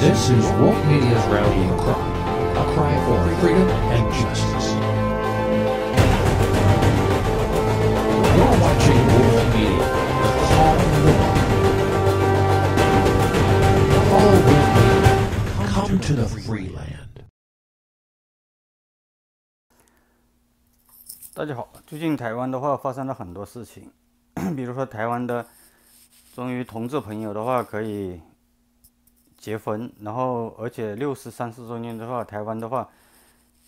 This justice. watching is Media's rallying Wolf a and freedom Media, You're cry, cry for 大家好，最近台湾的话发生了很多事情，比如说台湾的忠于同志朋友的话可以。结婚，然后而且六四三十周年的话，台湾的话，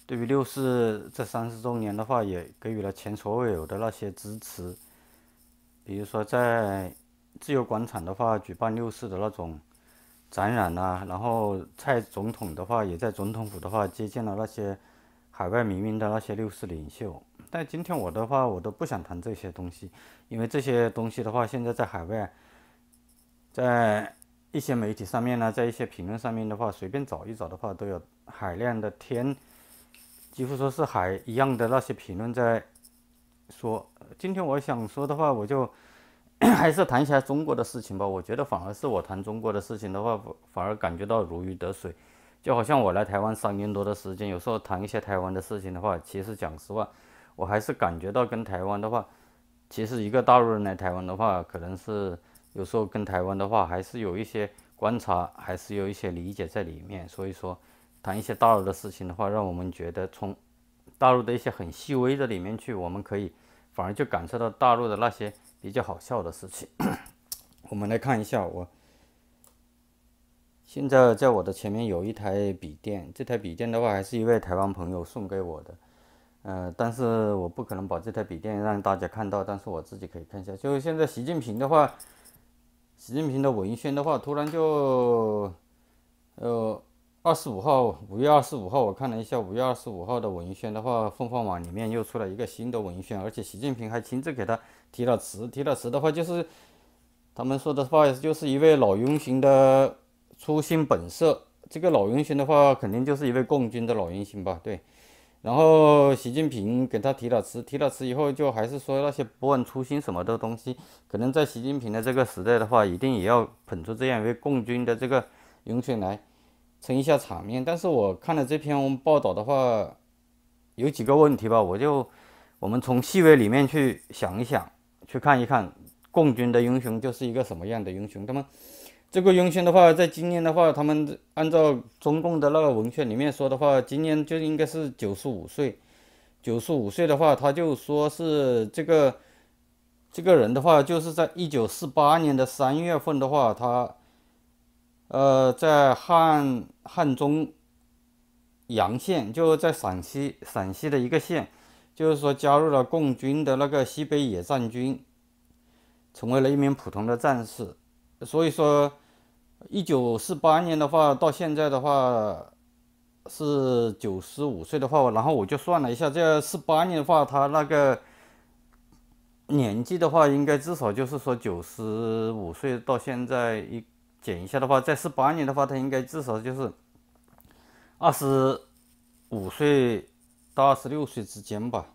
对于六四这三十周年的话，也给予了前所未有的那些支持，比如说在自由广场的话举办六四的那种展览啊，然后蔡总统的话也在总统府的话接见了那些海外民营的那些六四领袖。但今天我的话，我都不想谈这些东西，因为这些东西的话，现在在海外，在。一些媒体上面呢，在一些评论上面的话，随便找一找的话，都有海量的天，几乎说是海一样的那些评论在说。今天我想说的话，我就 还是谈一下中国的事情吧。我觉得反而是我谈中国的事情的话，反而感觉到如鱼得水。就好像我来台湾三年多的时间，有时候谈一些台湾的事情的话，其实讲实话，我还是感觉到跟台湾的话，其实一个大陆人来台湾的话，可能是。有时候跟台湾的话，还是有一些观察，还是有一些理解在里面。所以说，谈一些大陆的事情的话，让我们觉得从大陆的一些很细微的里面去，我们可以反而就感受到大陆的那些比较好笑的事情。我们来看一下，我现在在我的前面有一台笔电，这台笔电的话，还是一位台湾朋友送给我的，呃，但是我不可能把这台笔电让大家看到，但是我自己可以看一下。就是现在习近平的话。习近平的文宣的话，突然就，呃，二十五号，五月二十五号，我看了一下，五月二十五号的文宣的话，凤凰网里面又出了一个新的文宣，而且习近平还亲自给他提了词，提了词的话，就是他们说的话，就是一位老英雄的初心本色。这个老英雄的话，肯定就是一位共军的老英雄吧？对。然后习近平给他提了词，提了词以后，就还是说那些不忘初心什么的东西。可能在习近平的这个时代的话，一定也要捧出这样一位共军的这个英雄来，撑一下场面。但是我看了这篇报道的话，有几个问题吧，我就我们从细微里面去想一想，去看一看共军的英雄就是一个什么样的英雄，那么。这个雍军的话，在今年的话，他们按照中共的那个文献里面说的话，今年就应该是九十五岁。九十五岁的话，他就说是这个这个人的话，就是在一九四八年的三月份的话，他呃在汉汉中洋县，就在陕西陕西的一个县，就是说加入了共军的那个西北野战军，成为了一名普通的战士。所以说，一九四八年的话，到现在的话，是九十五岁的话，然后我就算了一下，这四八年的话，他那个年纪的话，应该至少就是说九十五岁到现在一减一下的话，在四八年的话，他应该至少就是二十五岁到二十六岁之间吧，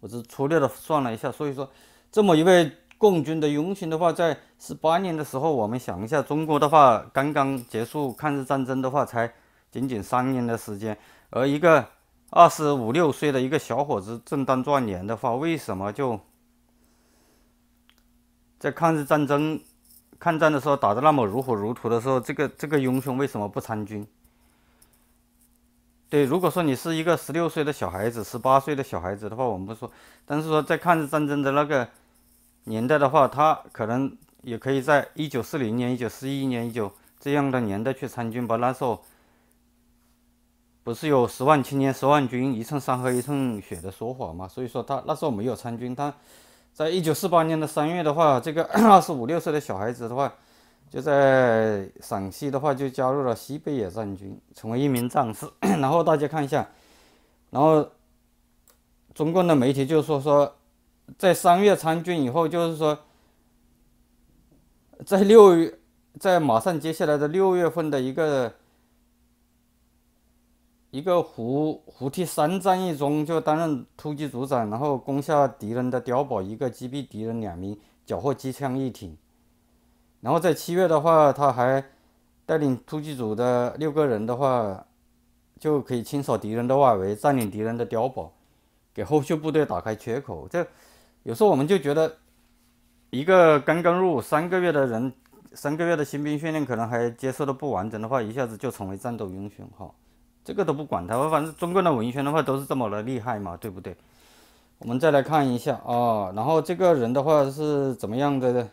我是粗略的算了一下，所以说这么一位。共军的英雄的话，在十八年的时候，我们想一下，中国的话刚刚结束抗日战争的话，才仅仅三年的时间，而一个二十五六岁的一个小伙子正当壮年的话，为什么就在抗日战争抗战的时候打的那么如火如荼的时候，这个这个英雄为什么不参军？对，如果说你是一个十六岁的小孩子，十八岁的小孩子的话，我们不说，但是说在抗日战争的那个。年代的话，他可能也可以在一九四零年、一九四一年、一九这样的年代去参军吧。那时候不是有“十万青年十万军，一寸山河一寸血”的说法吗？所以说他那时候没有参军。他在一九四八年的三月的话，这个 二十五六岁的小孩子的话，就在陕西的话就加入了西北野战军，成为一名战士。然后大家看一下，然后中共的媒体就说说。在三月参军以后，就是说，在六月，在马上接下来的六月份的一个一个胡胡梯山战役中，就担任突击组长，然后攻下敌人的碉堡，一个击毙敌人两名，缴获机枪一挺。然后在七月的话，他还带领突击组的六个人的话，就可以清扫敌人的外围，占领敌人的碉堡，给后续部队打开缺口。这有时候我们就觉得，一个刚刚入伍三个月的人，三个月的新兵训练可能还接受的不完整的话，一下子就成为战斗英雄哈，这个都不管他，我反正中国的文宣的话都是这么的厉害嘛，对不对？我们再来看一下啊，然后这个人的话是怎么样的？呢？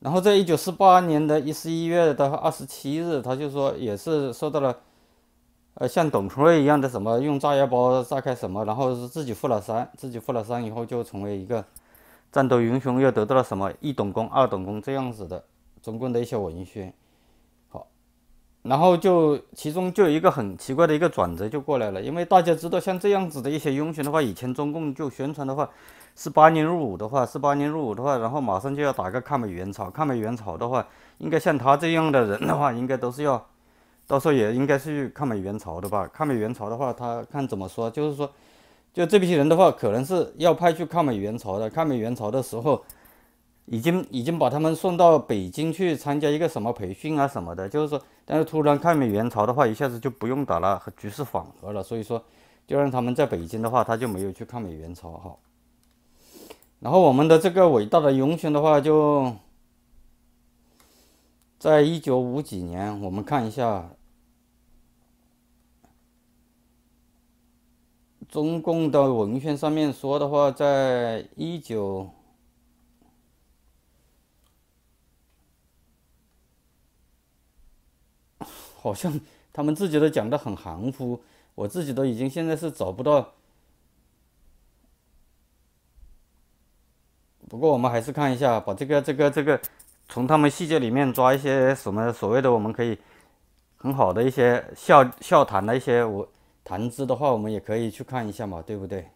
然后在一九四八年的一十一月的二十七日，他就说也是受到了。呃，像董存瑞一样的什么，用炸药包炸开什么，然后是自己负了伤，自己负了伤以后就成为一个战斗英雄，又得到了什么一等功、二等功这样子的中共的一些文学。好，然后就其中就有一个很奇怪的一个转折就过来了，因为大家知道像这样子的一些英雄的话，以前中共就宣传的话是八年入伍的话是八年入伍的话，然后马上就要打个抗美援朝，抗美援朝的话，应该像他这样的人的话，应该都是要。到时候也应该是去抗美援朝的吧？抗美援朝的话，他看怎么说，就是说，就这批人的话，可能是要派去抗美援朝的。抗美援朝的时候，已经已经把他们送到北京去参加一个什么培训啊什么的，就是说，但是突然抗美援朝的话，一下子就不用打了，局势缓和了，所以说就让他们在北京的话，他就没有去抗美援朝哈。然后我们的这个伟大的英雄的话就。在一九五几年，我们看一下中共的文献上面说的话，在一九，好像他们自己都讲的很含糊，我自己都已经现在是找不到。不过我们还是看一下，把这个这个这个。从他们细节里面抓一些什么所谓的，我们可以很好的一些笑笑谈的一些我谈资的话，我们也可以去看一下嘛，对不对？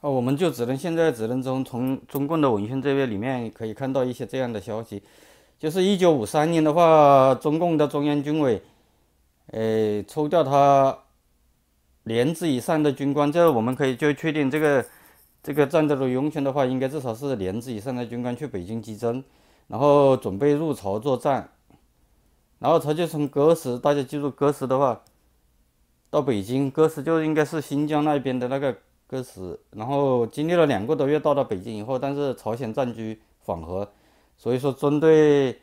啊，我们就只能现在只能从从中共的文献这边里面可以看到一些这样的消息，就是一九五三年的话，中共的中央军委，诶抽调他连职以上的军官，这我们可以就确定这个这个战争的优权的话，应该至少是连职以上的军官去北京集增，然后准备入朝作战，然后他就从戈什，大家记住戈什的话，到北京，歌什就应该是新疆那边的那个。个词，然后经历了两个多月，到了北京以后，但是朝鲜战局缓和，所以说针对，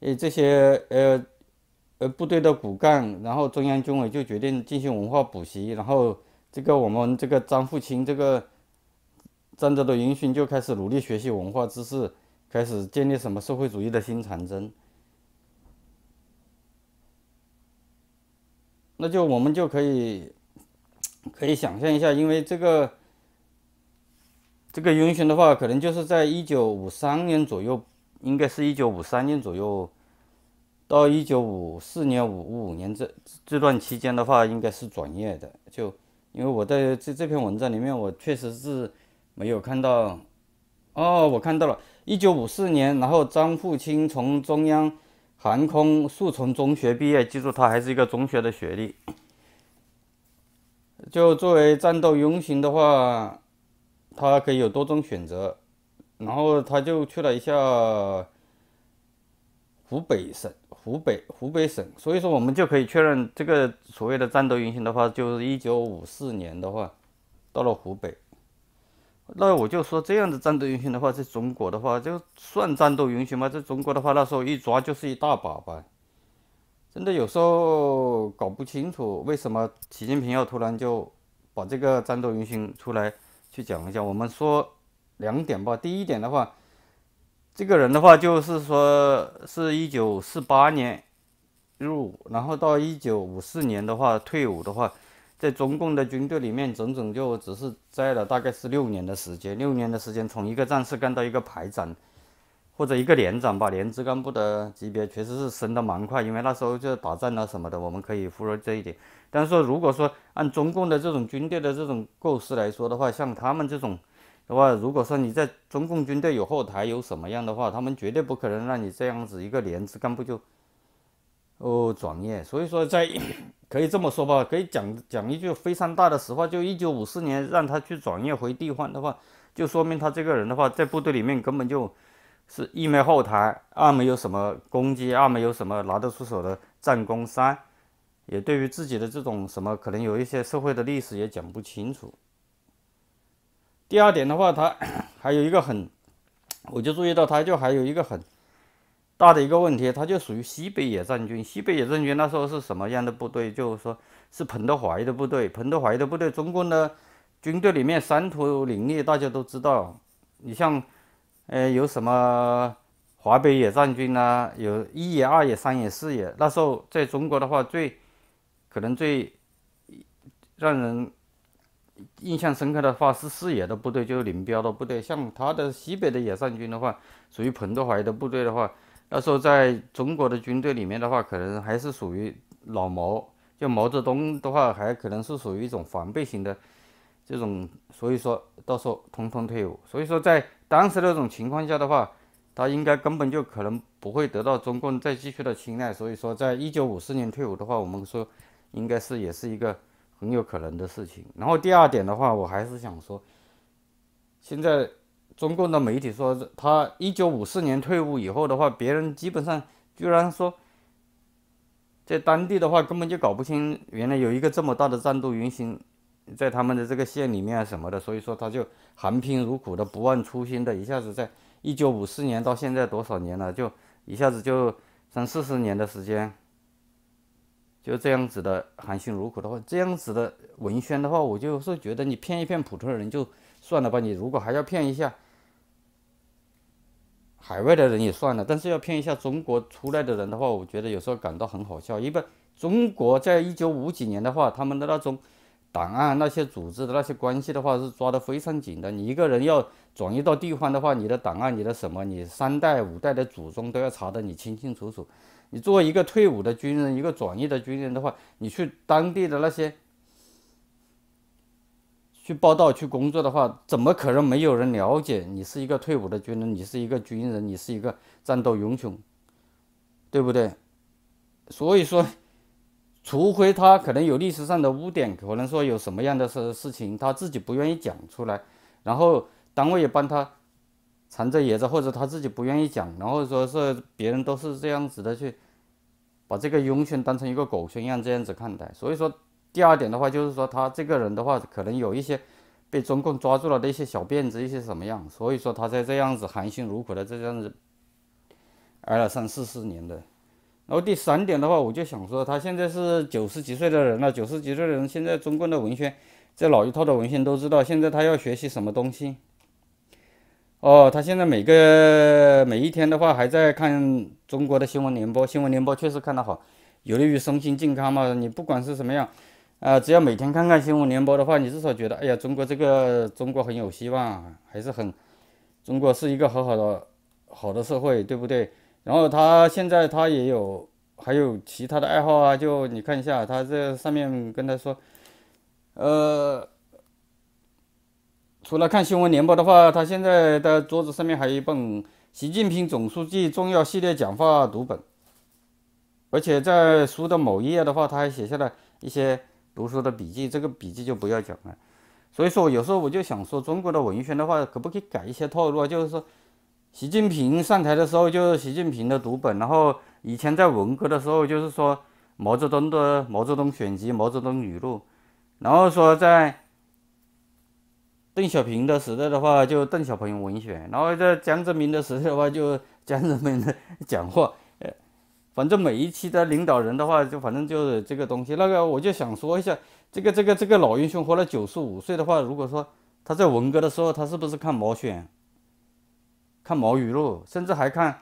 呃这些呃呃部队的骨干，然后中央军委就决定进行文化补习，然后这个我们这个张富清这个战斗的英雄就开始努力学习文化知识，开始建立什么社会主义的新长征，那就我们就可以。可以想象一下，因为这个这个英雄的话，可能就是在一九五三年左右，应该是一九五三年左右到一九五四年五五年这这段期间的话，应该是转业的。就因为我在这这篇文章里面，我确实是没有看到。哦，我看到了，一九五四年，然后张富清从中央航空速成中学毕业，记住他还是一个中学的学历。就作为战斗英雄的话，他可以有多种选择，然后他就去了一下湖北省，湖北湖北省，所以说我们就可以确认这个所谓的战斗英雄的话，就是一九五四年的话到了湖北。那我就说这样的战斗英雄的话，在中国的话，就算战斗英雄吗？在中国的话，那时候一抓就是一大把吧。真的有时候搞不清楚为什么习近平要突然就把这个战斗英雄出来去讲一下。我们说两点吧，第一点的话，这个人的话就是说是一九四八年入伍，然后到一九五四年的话退伍的话，在中共的军队里面整整就只是待了大概是六年的时间，六年的时间从一个战士干到一个排长。或者一个连长吧，连职干部的级别确实是升的蛮快，因为那时候就打仗啊什么的，我们可以忽略这一点。但是说，如果说按中共的这种军队的这种构思来说的话，像他们这种的话，如果说你在中共军队有后台，有什么样的话，他们绝对不可能让你这样子一个连职干部就哦转业。所以说，在可以这么说吧，可以讲讲一句非常大的实话，就一九五四年让他去转业回地方的话，就说明他这个人的话，在部队里面根本就。是一没后台，二没有什么攻击，二没有什么拿得出手的战功，三也对于自己的这种什么可能有一些社会的历史也讲不清楚。第二点的话，他 还有一个很，我就注意到他就还有一个很大的一个问题，他就属于西北野战军。西北野战军那时候是什么样的部队？就是说是彭德怀的部队。彭德怀的部队，中共的军队里面山头林立，大家都知道，你像。呃，有什么华北野战军呐？有一野、二野、三野、四野。那时候在中国的话，最可能最让人印象深刻的话是四野的部队，就是林彪的部队。像他的西北的野战军的话，属于彭德怀的部队的话，那时候在中国的军队里面的话，可能还是属于老毛，就毛泽东的话，还可能是属于一种防备型的。这种，所以说到时候通通退伍，所以说在当时那种情况下的话，他应该根本就可能不会得到中共再继续的青睐。所以说，在一九五四年退伍的话，我们说应该是也是一个很有可能的事情。然后第二点的话，我还是想说，现在中共的媒体说他一九五四年退伍以后的话，别人基本上居然说，在当地的话根本就搞不清原来有一个这么大的战斗原型。在他们的这个县里面啊什么的，所以说他就含辛茹苦的、不忘初心的，一下子在一九五四年到现在多少年了，就一下子就三四十年的时间，就这样子的含辛茹苦的话，这样子的文宣的话，我就是觉得你骗一骗普通人就算了吧，你如果还要骗一下海外的人也算了，但是要骗一下中国出来的人的话，我觉得有时候感到很好笑，因为中国在一九五几年的话，他们的那种。档案那些组织的那些关系的话是抓得非常紧的。你一个人要转移到地方的话，你的档案、你的什么、你三代五代的祖宗都要查得你清清楚楚。你作为一个退伍的军人，一个转业的军人的话，你去当地的那些去报道去工作的话，怎么可能没有人了解你是一个退伍的军人？你是一个军人，你是一个战斗英雄，对不对？所以说。除非他可能有历史上的污点，可能说有什么样的事事情他自己不愿意讲出来，然后单位也帮他藏着掖着，或者他自己不愿意讲，然后说是别人都是这样子的去把这个庸勋当成一个狗熊一样这样子看待。所以说第二点的话就是说他这个人的话可能有一些被中共抓住了的一些小辫子，一些什么样，所以说他才这样子含辛茹苦的这样子挨了三四十年的。然后第三点的话，我就想说，他现在是九十几岁的人了，九十几岁的人现在中国的文宣，这老一套的文宣都知道。现在他要学习什么东西？哦，他现在每个每一天的话，还在看中国的新闻联播。新闻联播确实看的好，有利于身心健康嘛。你不管是什么样，呃，只要每天看看新闻联播的话，你至少觉得，哎呀，中国这个中国很有希望，还是很，中国是一个很好的好的社会，对不对？然后他现在他也有，还有其他的爱好啊。就你看一下，他这上面跟他说，呃，除了看新闻联播的话，他现在的桌子上面还有一本《习近平总书记重要系列讲话读本》，而且在书的某一页的话，他还写下了一些读书的笔记。这个笔记就不要讲了。所以说，有时候我就想说，中国的文学的话，可不可以改一些套路啊？就是说。习近平上台的时候就是习近平的读本，然后以前在文革的时候就是说毛泽东的《毛泽东选集》《毛泽东语录》，然后说在邓小平的时代的话就邓小平文选，然后在江泽民的时代的话就江泽民的讲话，呃，反正每一期的领导人的话就反正就是这个东西。那个我就想说一下，这个这个这个老英雄活了九十五岁的话，如果说他在文革的时候他是不是看毛选？看毛语录，甚至还看，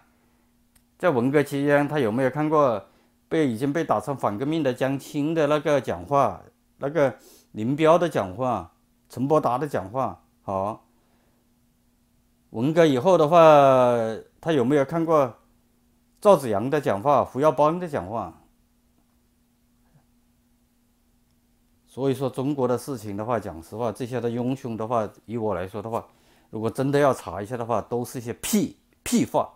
在文革期间他有没有看过被已经被打成反革命的江青的那个讲话，那个林彪的讲话，陈伯达的讲话。好，文革以后的话，他有没有看过赵紫阳的讲话、胡耀邦的讲话？所以说，中国的事情的话，讲实话，这些的英雄的话，以我来说的话。如果真的要查一下的话，都是一些屁屁话。